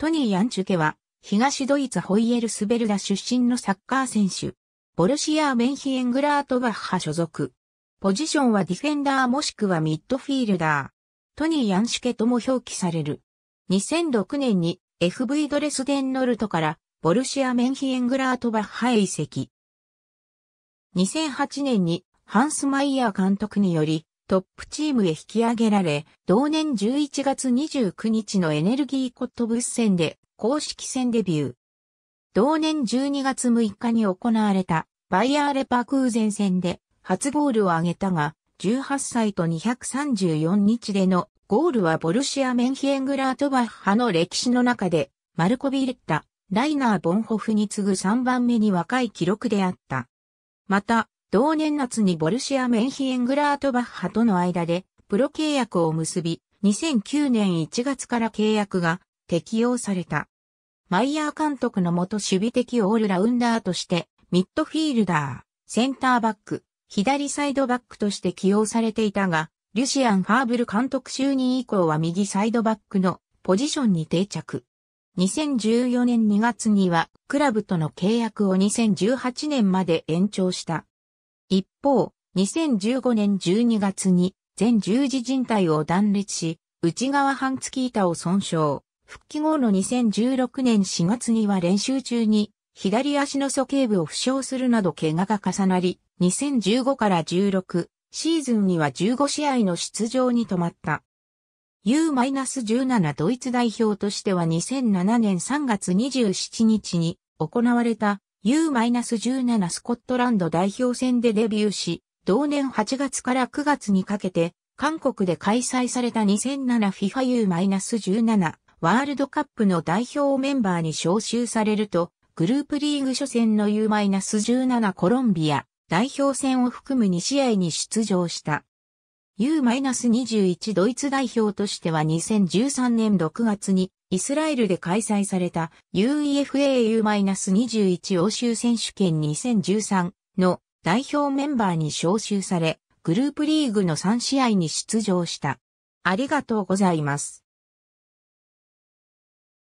トニー・ヤンチュケは、東ドイツホイエルスベルダ出身のサッカー選手。ボルシアー・メンヒエングラートバッハ所属。ポジションはディフェンダーもしくはミッドフィールダー。トニー・ヤンシュケとも表記される。2006年に FV ドレスデンノルトからボルシア・メンヒエングラートバッハへ移籍。2008年にハンス・マイヤー監督によりトップチームへ引き上げられ、同年11月29日のエネルギーコットブス戦で公式戦デビュー。同年12月6日に行われたバイヤーレパクーゼン戦で初ゴールを挙げたが、18歳と234日でのゴールはボルシア・メンヒエングラートバッハの歴史の中で、マルコ・ビレッタ、ライナー・ボンホフに次ぐ3番目に若い記録であった。また、同年夏にボルシア・メンヒエングラートバッハとの間でプロ契約を結び、2009年1月から契約が適用された。マイヤー監督のもと守備的オールラウンダーとして、ミッドフィールダー、センターバック、左サイドバックとして起用されていたが、リュシアン・ハーブル監督就任以降は右サイドバックのポジションに定着。2014年2月にはクラブとの契約を2018年まで延長した。一方、2015年12月に全十字人体を断裂し、内側半月板を損傷。復帰後の2016年4月には練習中に左足の素形部を負傷するなど怪我が重なり、2015から16シーズンには15試合の出場に止まった。U-17 ドイツ代表としては2007年3月27日に行われた U-17 スコットランド代表戦でデビューし、同年8月から9月にかけて、韓国で開催された 2007FIFAU-17 ワールドカップの代表メンバーに招集されると、グループリーグ初戦の U-17 コロンビア代表戦を含む2試合に出場した。U-21 ドイツ代表としては2013年6月にイスラエルで開催された UEFAU-21 欧州選手権2013の代表メンバーに招集され、グループリーグの3試合に出場した。ありがとうございます。